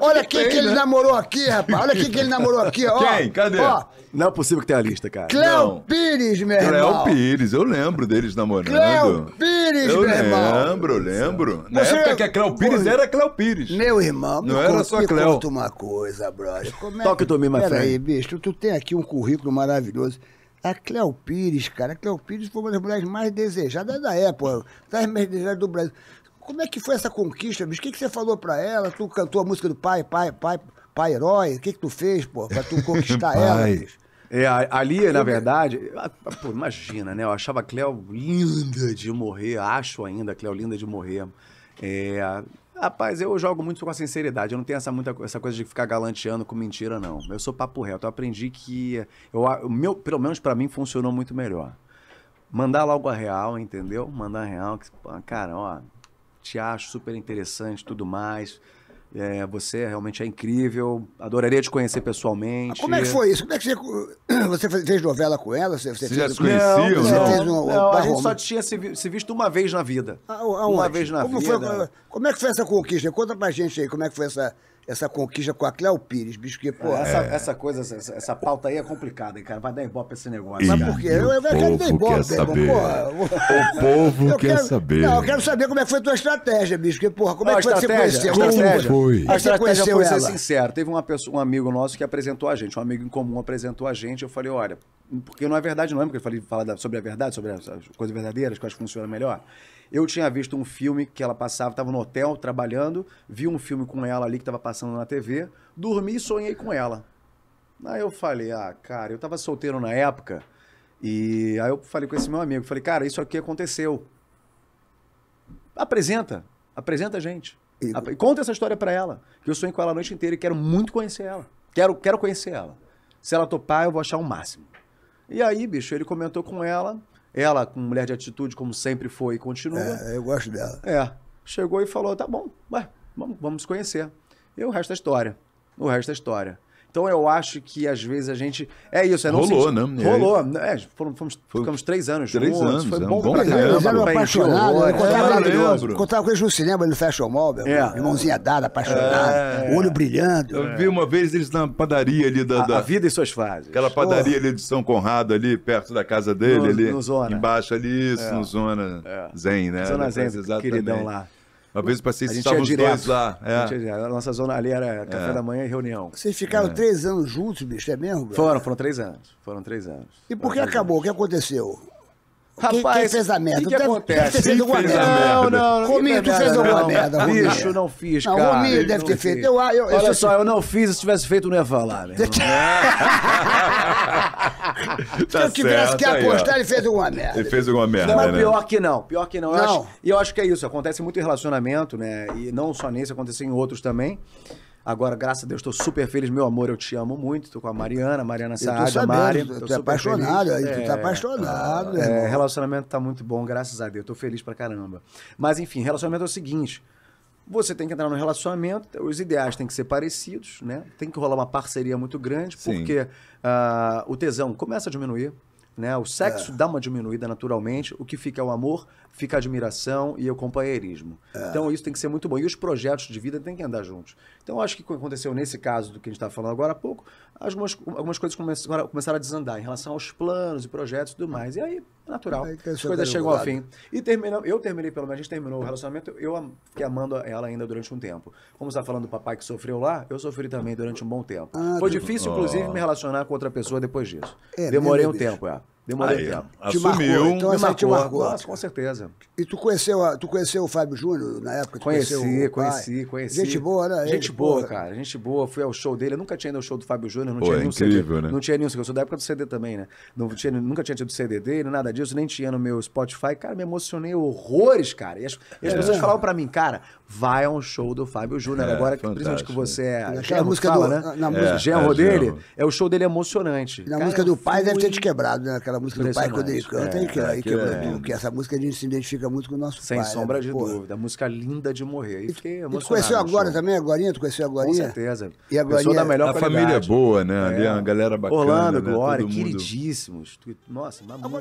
Olha quem que ele né? namorou aqui, rapaz. Olha quem que ele namorou aqui, ó. Quem? Cadê? Ó. Não é possível que tenha a lista, cara. Cléo não. Pires, meu irmão. Cléo Pires, eu lembro deles namorando. Cléo Pires, eu meu irmão. Eu lembro, lembro. Na Você... época que a Cléo Pires era Cléo Pires. Meu irmão, não era só Cléo. Conta uma coisa, brother. Como é Toca o Tomei Pera frente. aí, bicho, tu tem aqui um currículo maravilhoso. A Cléo Pires, cara, a Cléo Pires foi uma das mulheres mais desejadas da época, das mais desejadas do Brasil. Como é que foi essa conquista, bicho? O que, que você falou pra ela? Tu cantou a música do pai, pai, pai, pai herói? O que, que tu fez, pô, pra tu conquistar ela, bicho? É, ali, na é? verdade, pô, imagina, né? Eu achava a Cleo linda de morrer, acho ainda a Cleo linda de morrer. É, rapaz, eu jogo muito com a sinceridade, eu não tenho essa, muita, essa coisa de ficar galanteando com mentira, não. Eu sou papo reto, eu aprendi que, eu, meu, pelo menos para mim, funcionou muito melhor. Mandar logo a real, entendeu? Mandar a real, que, cara, ó, te acho super interessante tudo mais. É, você realmente é incrível, adoraria te conhecer pessoalmente. Ah, como é que foi isso? Como é que você, você fez novela com ela? Você, você, você já se conhecia? Não, não. um, não a gente só tinha se, se, visto uma vez na vida. A, ah, a uma vez na como vida. Foi, como é que foi essa conquista? Conta pra gente aí como é que foi essa essa conquista com a Cléo Pires, bicho, que, pô... É, essa, essa coisa, essa, essa, pauta aí é complicada, hein, cara? Vai dar ibope esse negócio. Mas por quê? Eu, eu quero dar ibope, quer né? saber. Porra. O povo quer quero, saber. Não, eu quero saber como é que foi a tua estratégia, bicho, que, porra, como não, é que foi que você conheceu? Como é estratégia? foi? A estratégia foi ser sincero. Teve uma pessoa, um amigo nosso que apresentou a gente, um amigo em comum apresentou a gente, eu falei, olha, porque não é verdade, não é? Porque eu falei falar sobre a verdade, sobre as, as coisas verdadeiras, quais funcionam melhor. Eu tinha visto um filme que ela passava, estava no hotel trabalhando, vi um filme com ela ali que estava passando na TV, dormi e sonhei com ela. Aí eu falei, ah, cara, eu estava solteiro na época, e aí eu falei com esse meu amigo, falei, cara, isso aqui aconteceu. Apresenta, apresenta a gente. E... conta essa história para ela, que eu sonhei com ela a noite inteira e quero muito conhecer ela. Quero, quero conhecer ela. Se ela topar, eu vou achar o máximo. E aí, bicho, ele comentou com ela. Ela, com mulher de atitude, como sempre foi e continua. É, eu gosto dela. É. Chegou e falou: tá bom, vai, vamos, vamos conhecer. E o resto é história. O resto é história. Então eu acho que às vezes a gente. É isso, é não Rolou, sentir... né? É Rolou. Né? É, fomos, fomos, ficamos três anos. Três juntos, anos. Foi bom, é um bom pra caramba. Né? Eu eram apaixonado. Eu encontrava com eles no cinema, no Fashion Mall, meu, é. mãozinha dada, apaixonada, é. olho brilhando. Eu vi uma vez eles na padaria ali da. da... A, vida e suas fases. Aquela padaria Porra. ali de São Conrado, ali, perto da casa dele, no, ali. No zona. Embaixo ali, isso, é. no Zona é. Zen, né? Zona Zen, queridão lá. Uma vez passei, vocês estavam os direto. dois lá. É. A, gente, é. a, nossa zona ali era é. café é. da manhã e reunião. Vocês ficaram é. três anos juntos, bicho, é mesmo? Bro? Foram, foram três anos. Foram três anos. E por que acabou? O que aconteceu? Rapaz, quem, fez a merda? O que, que acontece? Deve ter feito alguma merda. Não, não, não. Rominho, tu fez alguma merda. Bicho, não fiz, cara. Não, deve ter feito. Eu, eu, Olha eu, só, eu não fiz. Se tivesse feito, não ia falar. Né? tá Se eu tá tivesse que apostar, ele fez alguma merda. Ele fez alguma merda, Mas né? pior que não. Pior que não. E eu acho que é isso. Acontece muito em relacionamento, né? E não só nesse, aconteceu em outros também. Agora, graças a Deus, estou super feliz. Meu amor, eu te amo muito. Estou com a Mariana, Mariana Saad, a Mari. Tu é apaixonado feliz. aí, tu tá é, apaixonado. o é, relacionamento tá muito bom, graças a Deus. Estou feliz pra caramba. Mas, enfim, relacionamento é o seguinte. Você tem que entrar no relacionamento, os ideais têm que ser parecidos, né? Tem que rolar uma parceria muito grande, porque uh, o tesão começa a diminuir. Né? O sexo é. dá uma diminuída naturalmente, o que fica é o amor, fica a admiração e o companheirismo. É. Então isso tem que ser muito bom. E os projetos de vida têm que andar juntos. Então acho que o que aconteceu nesse caso do que a gente estava falando agora há pouco, algumas, algumas coisas começaram, começaram a desandar em relação aos planos e projetos e tudo mais. E aí, natural, as coisas chegam ao fim. E terminou eu terminei, pelo menos a gente terminou o relacionamento, eu fiquei amando ela ainda durante um tempo. Como você está falando do papai que sofreu lá, eu sofri também durante um bom tempo. Ah, Foi difícil, oh. inclusive, me relacionar com outra pessoa depois disso. É, né, Demorei um bicho. tempo, é. Demorou aí, tempo. Assumiu, te marcou. Então, essa assim, te marcou. Nossa, com certeza. E tu conheceu, a, tu conheceu o Fábio Júnior na época? Conheci, conheci, conheci, conheci. Gente boa, né? Gente, boa, cara. Gente boa. Fui ao show dele. Eu nunca tinha ido ao show do Fábio Júnior. Não Pô, tinha é nenhum incrível, CD. Né? Não tinha nenhum CD. Eu sou da época do CD também, né? Não tinha, nunca tinha tido CD dele, nada disso. Nem tinha no meu Spotify. Cara, me emocionei horrores, cara. E as, e as é. pessoas falavam pra mim, cara, vai a um show do Fábio Júnior. É, agora, principalmente que né? você é... Aquela música fala, do... Né? Na, na é, música... Genro dele, é o show dele emocionante. Na música do pai deve ter te quebrado, né? aquela música do pai, quando ele canta, é, que, é, aí que essa música a gente se identifica muito com o nosso Sem pai. Sem né, sombra né? de Pô. dúvida. Música linda de morrer. E fiquei emocionado. tu conheceu agora show. também, agora? Tu conheceu agora? Com certeza. E agora? da melhor A família é né? boa, né? É. Ali é uma galera bacana. Orlando, né? Glória, queridíssimos. Nossa, uma música.